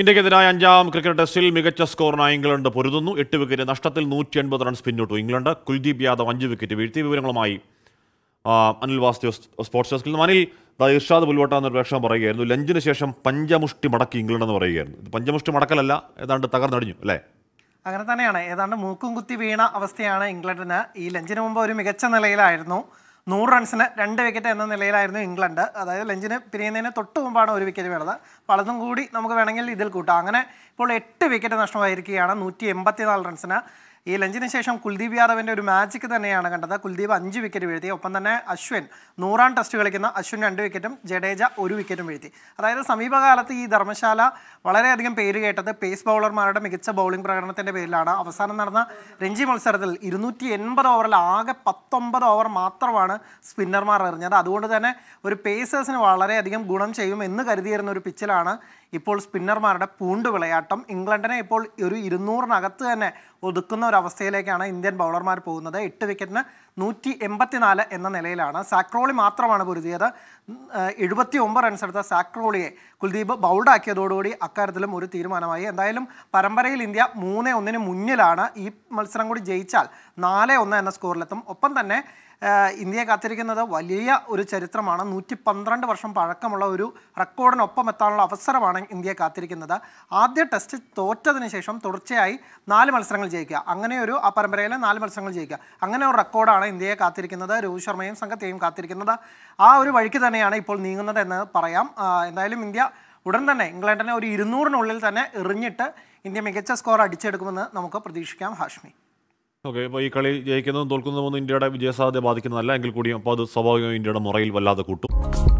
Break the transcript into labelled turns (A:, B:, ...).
A: ഇന്ത്യക്കെതിരായ അഞ്ചാം ക്രിക്കറ്റ് ടെസ്റ്റിൽ മികച്ച സ്കോറിനായി ഇംഗ്ലണ്ട് പൊരുതുന്നു എട്ട് വിക്കറ്റ് നഷ്ടത്തിൽ നൂറ്റി എൺപത് റൺസ് പിന്നിട്ടു ഇംഗ്ലണ്ട് കുൽദീപ് യാദവ് അഞ്ച് വിക്കറ്റ് വീഴ്ത്തി വിവരങ്ങളുമായി അനിൽ വാസ്തു സ്പോർട്സ് ഡെസ്കിൽ നിന്ന് അനിൽ ഇർഷാദ് പുൽവട്ട എന്നൊരു പ്രേക്ഷകൻ പറയുകയായിരുന്നു ലഞ്ചിന് ശേഷം പഞ്ചമുഷ്ടി മടക്കി ഇംഗ്ലണ്ട് എന്ന് പറയുകയായിരുന്നു ഇത് പഞ്ചമുഷ്ടി മടക്കലല്ല ഏതാണ്ട് തകർന്നടിഞ്ഞു അല്ലേ
B: അങ്ങനെ തന്നെയാണ് ഏതാണ്ട് മൂക്കും കുത്തി വീണ അവസ്ഥയാണ് ഇംഗ്ലണ്ടിന് ഈ ലഞ്ചിന് മുമ്പ് ഒരു മികച്ച നിലയിലായിരുന്നു നൂറ് റൺസിന് രണ്ട് വിക്കറ്റ് എന്ന നിലയിലായിരുന്നു ഇംഗ്ലണ്ട് അതായത് ലഞ്ചിന് പിരിയുന്നതിന് തൊട്ട് മുമ്പാണ് ഒരു വിക്കറ്റ് വേണത് പലതും കൂടി നമുക്ക് വേണമെങ്കിൽ ഇതിൽ കൂട്ടാം അങ്ങനെ ഇപ്പോൾ എട്ട് വിക്കറ്റ് നഷ്ടമായിരിക്കുകയാണ് നൂറ്റി എൺപത്തിനാല് റൺസിന് ഈ ലഞ്ചിന് ശേഷം കുൽദീപ് യാദവിൻ്റെ ഒരു മാജിക് തന്നെയാണ് കണ്ടത് കുൽദീപ് അഞ്ച് വിക്കറ്റ് വീഴ്ത്തി ഒപ്പം തന്നെ അശ്വിൻ നൂറാം ടെസ്റ്റ് കളിക്കുന്ന അശ്വിൻ രണ്ട് വിക്കറ്റും ജഡേജ ഒരു വിക്കറ്റും വീഴ്ത്തി അതായത് സമീപകാലത്ത് ഈ ധർമ്മശാല വളരെയധികം പേര് കേട്ടത് പേസ് ബൗളർമാരുടെ മികച്ച ബൗളിംഗ് പ്രകടനത്തിൻ്റെ പേരിലാണ് അവസാനം നടന്ന രഞ്ജി മത്സരത്തിൽ ഇരുന്നൂറ്റി എൺപത് ഓവറിൽ ആകെ പത്തൊമ്പത് ഓവർ മാത്രമാണ് സ്പിന്നർമാർ എറിഞ്ഞത് അതുകൊണ്ട് തന്നെ ഒരു പേസേഴ്സിന് വളരെയധികം ഗുണം ചെയ്യും എന്ന് കരുതിയിരുന്ന ഒരു പിച്ചിലാണ് ഇപ്പോൾ സ്പിന്നർമാരുടെ പൂണ്ട് വിളയാട്ടം ഇംഗ്ലണ്ടിനെ ഇപ്പോൾ ഒരു ഇരുന്നൂറിനകത്ത് തന്നെ ഒതുക്കുന്ന ഒരു അവസ്ഥയിലേക്കാണ് ഇന്ത്യൻ ബൗളർമാർ പോകുന്നത് എട്ട് വിക്കറ്റിന് നൂറ്റി എൺപത്തിനാല് എന്ന നിലയിലാണ് സാക്രോളി മാത്രമാണ് പൊരുതിയത് എഴുപത്തി ഒമ്പത് റൺസ് എടുത്ത സാക്രോളിയെ കുൽദീപ് ബൗൾഡാക്കിയതോടുകൂടി അക്കാര്യത്തിലും ഒരു തീരുമാനമായി എന്തായാലും പരമ്പരയിൽ ഇന്ത്യ മൂന്ന് ഒന്നിന് മുന്നിലാണ് ഈ മത്സരം കൂടി ജയിച്ചാൽ നാല് ഒന്ന് എന്ന സ്കോറിലെത്തും ഒപ്പം തന്നെ ഇന്ത്യയെ കാത്തിരിക്കുന്നത് വലിയ ഒരു ചരിത്രമാണ് നൂറ്റി പന്ത്രണ്ട് വർഷം പഴക്കമുള്ള ഒരു റെക്കോർഡിനൊപ്പം എത്താനുള്ള അവസരമാണ് ഇന്ത്യയെ കാത്തിരിക്കുന്നത് ആദ്യ ടെസ്റ്റ് തോറ്റതിന് ശേഷം തുടർച്ചയായി നാല് മത്സരങ്ങൾ ജയിക്കുക അങ്ങനെ ഒരു ആ പരമ്പരയിലെ നാല് മത്സരങ്ങൾ ജയിക്കുക അങ്ങനെ ഒരു റെക്കോർഡാണ് ഇന്ത്യയെ കാത്തിരിക്കുന്നത് രോഹിത് ശർമ്മയും സംഘത്തെയും കാത്തിരിക്കുന്നത് ആ ഒരു വഴിക്ക് തന്നെയാണ് ഇപ്പോൾ നീങ്ങുന്നത് എന്ന് പറയാം എന്തായാലും ഇന്ത്യ ഉടൻ തന്നെ ഇംഗ്ലണ്ടിനെ ഒരു ഇരുന്നൂറിനുള്ളിൽ തന്നെ എറിഞ്ഞിട്ട് ഇന്ത്യ മികച്ച സ്കോർ അടിച്ചെടുക്കുമെന്ന് നമുക്ക് പ്രതീക്ഷിക്കാം ഹാഷ്മി
A: ഓക്കെ അപ്പോൾ ഈ കളി ജയിക്കുന്നതും തോൽക്കുന്നതും ഒന്നും ഇന്ത്യയുടെ വിജയസാധ്യത ബാധിക്കുന്നതല്ല എങ്കിൽ കൂടിയും അപ്പോൾ അത് സ്വാഭാവികമായും ഇന്ത്യയുടെ മുറയിൽ വല്ലാതെ കൂട്ടും